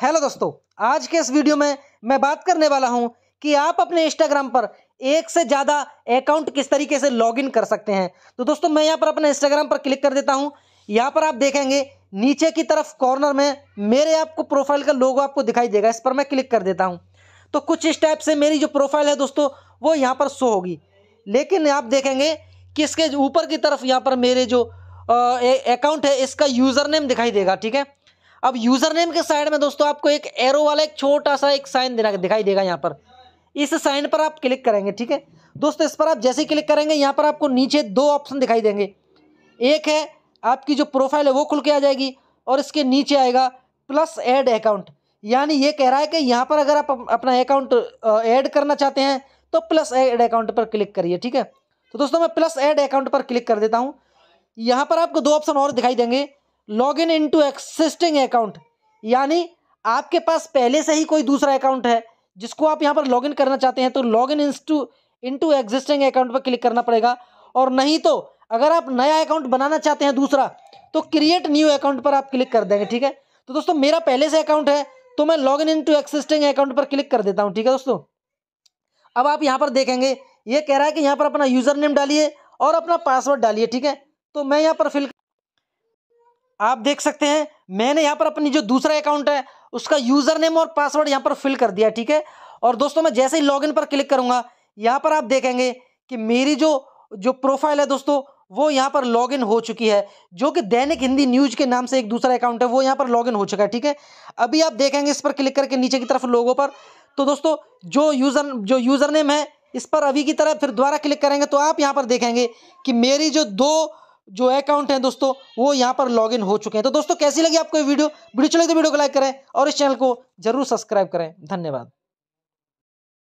hello दोस्तों आज के इस वीडियो में मैं बात करने वाला हूं कि आप अपने इंस्टाग्राम पर एक से ज़्यादा अकाउंट किस तरीके से लॉगिन कर सकते हैं तो दोस्तों मैं यहां पर अपने इंस्टाग्राम पर क्लिक कर देता हूं यहां पर आप देखेंगे नीचे की तरफ कॉर्नर में मेरे आपको प्रोफाइल का लोगो आपको दिखाई देगा इस पर मैं क्लिक कर देता हूँ तो कुछ इस टाइप से मेरी जो प्रोफाइल है दोस्तों वो यहाँ पर शो होगी लेकिन आप देखेंगे कि इसके ऊपर की तरफ यहाँ पर मेरे जो अकाउंट है इसका यूज़र नेम दिखाई देगा ठीक है अब यूजर नेम के साइड में दोस्तों आपको एक एरो वाला एक छोटा सा एक साइन दिखाई देगा यहाँ पर इस साइन पर आप क्लिक करेंगे ठीक है दोस्तों इस पर आप जैसे क्लिक करेंगे यहाँ पर आपको नीचे दो ऑप्शन दिखाई देंगे एक है आपकी जो प्रोफाइल है वो खुल के आ जाएगी और इसके नीचे आएगा प्लस एड अकाउंट यानी ये कह रहा है कि यहाँ पर अगर आप अपना अकाउंट ऐड करना चाहते हैं तो प्लस एड अकाउंट पर क्लिक करिए ठीक है तो दोस्तों मैं प्लस एड अकाउंट पर क्लिक कर देता हूँ यहाँ पर आपको दो ऑप्शन और दिखाई देंगे log in into existing account यानी आपके पास पहले से ही कोई दूसरा अकाउंट है जिसको आप यहाँ पर लॉग इन करना चाहते हैं तो log in into to existing account पर क्लिक करना पड़ेगा और नहीं तो अगर आप नया अकाउंट बनाना चाहते हैं दूसरा तो क्रिएट न्यू अकाउंट पर आप क्लिक कर देंगे ठीक है तो दोस्तों मेरा पहले से अकाउंट है तो मैं log in into existing account पर क्लिक कर देता हूँ ठीक है दोस्तों अब आप यहाँ पर देखेंगे ये कह रहा है कि यहाँ पर अपना यूज़र नेम डालिए और अपना पासवर्ड डालिए ठीक है तो मैं यहाँ पर फिल आप देख सकते हैं मैंने यहाँ पर अपनी जो दूसरा अकाउंट है उसका यूज़र नेम और पासवर्ड यहाँ पर फिल कर दिया ठीक है और दोस्तों मैं जैसे ही लॉग पर क्लिक करूँगा यहाँ पर आप देखेंगे कि मेरी जो जो प्रोफाइल है दोस्तों वो यहाँ पर लॉगिन हो चुकी है जो कि दैनिक हिंदी न्यूज के नाम से एक दूसरा अकाउंट है वो यहाँ पर लॉगिन हो चुका है ठीक है अभी आप देखेंगे इस पर क्लिक करके नीचे की तरफ लोगों पर तो दोस्तों जो यूज़र जो यूज़र नेम है इस पर अभी की तरह फिर दोबारा क्लिक करेंगे तो आप यहाँ पर देखेंगे कि मेरी जो दो जो अकाउंट है दोस्तों वो यहाँ पर लॉगिन हो चुके हैं तो दोस्तों कैसी लगी आपको ये वीडियो वीडियो चले तो वीडियो को लाइक करें और इस चैनल को जरूर सब्सक्राइब करें धन्यवाद